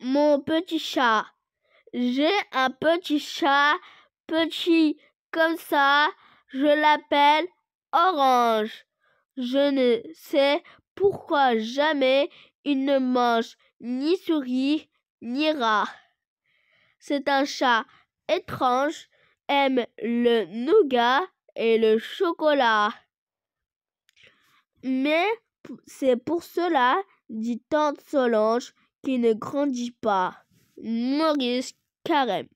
mon petit chat. J'ai un petit chat, petit comme ça, je l'appelle Orange. Je ne sais pourquoi jamais il ne mange ni souris ni rat. C'est un chat étrange, aime le nougat et le chocolat. Mais c'est pour cela, dit tante Solange, qui ne grandit pas. Maurice Carême.